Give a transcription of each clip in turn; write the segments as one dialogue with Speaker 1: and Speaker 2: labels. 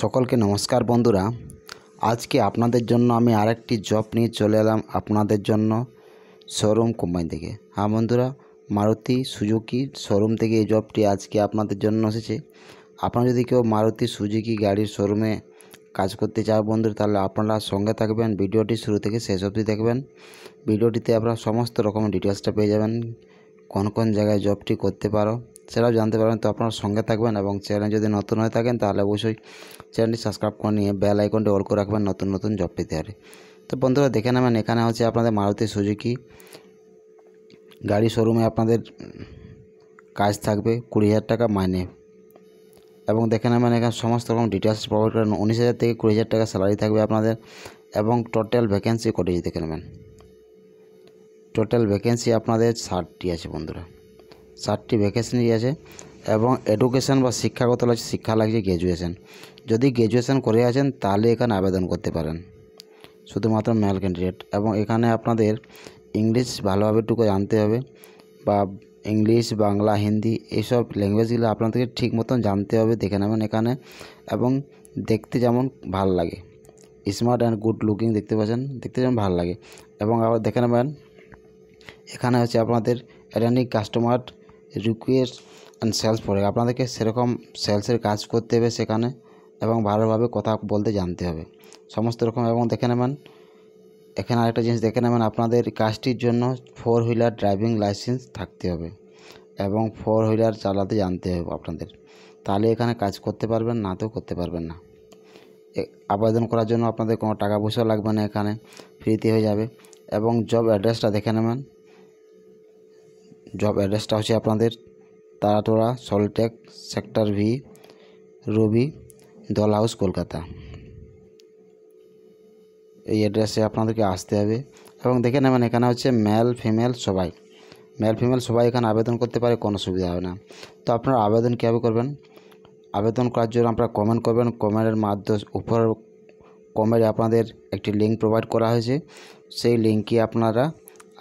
Speaker 1: সকলকে নমস্কার বন্ধুরা আজকে আপনাদের জন্য আমি আরেকটি জব নিয়ে চলে এলাম আপনাদের জন্য শোরুম কোম্পানি থেকে হ্যাঁ বন্ধুরা মারুতি সুজুকি শোরুম থেকে এই জবটি আজকে আপনাদের জন্য এসেছে আপনারা যদি কেউ মারুতি সুজুকি গাড়ির শোরুমে কাজ করতে চায় বন্ধুরা তাহলে আপনারা সঙ্গে থাকবেন ভিডিওটি শুরু থেকে শেষ অবধি দেখবেন ভিডিওটিতে আপনারা সমস্ত রকমের ডিটেলসটা পেয়ে যাবেন কোন কোন জায়গায় জবটি করতে পারো সেটাও জানতে পারবেন তো আপনারা সঙ্গে থাকবেন এবং চ্যানেল যদি নতুন হয়ে থাকেন তাহলে অবশ্যই চ্যানেলটি সাবস্ক্রাইব করে নিয়ে বেল আইকনটি অল করে রাখবেন নতুন নতুন জব পেতে আরে তো বন্ধুরা দেখে নেবেন এখানে হচ্ছে আপনাদের মারুতি সুজুকি গাড়ি শোরুমে আপনাদের কাজ থাকবে কুড়ি হাজার টাকা মাইনে এবং দেখে নেবেন এখানে সমস্ত রকম ডিটেলস প্রোভাইড করেন উনিশ হাজার থেকে কুড়ি হাজার টাকা স্যালারি থাকবে আপনাদের এবং টোটাল ভ্যাকেন্সি কটি দেখে নেবেন টোটাল ভ্যাকেন্সি আপনাদের ষাটটি আছে বন্ধুরা সাতটি ভ্যাকেশনি আছে এবং এডুকেশন বা শিক্ষাগত লাগছে শিক্ষা লাগছে গ্র্যাজুয়েশান যদি গ্র্যাজুয়েশন করে আছেন তাহলে এখানে আবেদন করতে পারেন শুধুমাত্র মেল ক্যান্ডিডেট এবং এখানে আপনাদের ইংলিশ ভালোভাবে টুকু জানতে হবে বা ইংলিশ বাংলা হিন্দি এইসব ল্যাঙ্গুয়েজগুলো আপনাদেরকে ঠিক মতন জানতে হবে দেখে নেবেন এখানে এবং দেখতে যেমন ভাল লাগে স্মার্ট অ্যান্ড গুড লুকিং দেখতে পাচ্ছেন দেখতে যেমন ভাল লাগে এবং আবার দেখে নেবেন এখানে হচ্ছে আপনাদের অ্যাডানিক কাস্টমার রিকোয়েস্ট অ্যান্ড সেলস পড়ে আপনাদেরকে সেরকম সেলসের কাজ করতে হবে সেখানে এবং ভালোভাবে কথা বলতে জানতে হবে সমস্ত রকম এবং দেখে নেবেন এখানে আরেকটা জিনিস দেখে নেবেন আপনাদের কাজটির জন্য ফোর হুইলার ড্রাইভিং লাইসেন্স থাকতে হবে এবং ফোর হুইলার চালাতে জানতে হবে আপনাদের তাহলে এখানে কাজ করতে পারবেন না তো করতে পারবেন না আবেদন করার জন্য আপনাদের কোনো টাকা পয়সা লাগবে না এখানে ফ্রিতে হয়ে যাবে এবং জব অ্যাড্রেসটা দেখে নেবেন জব অ্যাড্রেসটা হচ্ছে আপনাদের তারাতোড়া সলটেক সেক্টর ভি রবি দল হাউস কলকাতা এই অ্যাড্রেসে আপনাদেরকে আসতে হবে এবং দেখে নেবেন এখানে হচ্ছে মেল ফিমেল সবাই মেল ফিমেল সবাই এখানে আবেদন করতে পারে কোনো সুবিধা হবে না তো আপনারা আবেদন কীভাবে করবেন আবেদন করার জন্য আপনারা কমেন্ট করবেন কমেন্টের মাধ্যমে উপর কমেন্টে আপনাদের একটি লিঙ্ক প্রোভাইড করা হয়েছে সেই লিঙ্কে আপনারা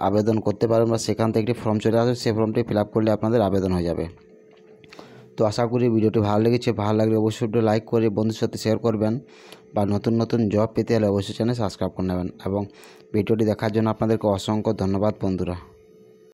Speaker 1: আবেদন করতে পারেন বা সেখান থেকে একটি ফর্ম চলে আসবে সে ফর্মটি ফিল আপ করলে আপনাদের আবেদন হয়ে যাবে তো আশা করি ভিডিওটি ভালো লেগেছে ভালো লাগলে অবশ্যই একটু লাইক করে বন্ধুর সাথে শেয়ার করবেন বা নতুন নতুন জব পেতে হলে অবশ্যই চ্যানেল সাবস্ক্রাইব করে নেবেন এবং ভিডিওটি দেখার জন্য আপনাদেরকে অসংখ্য ধন্যবাদ বন্ধুরা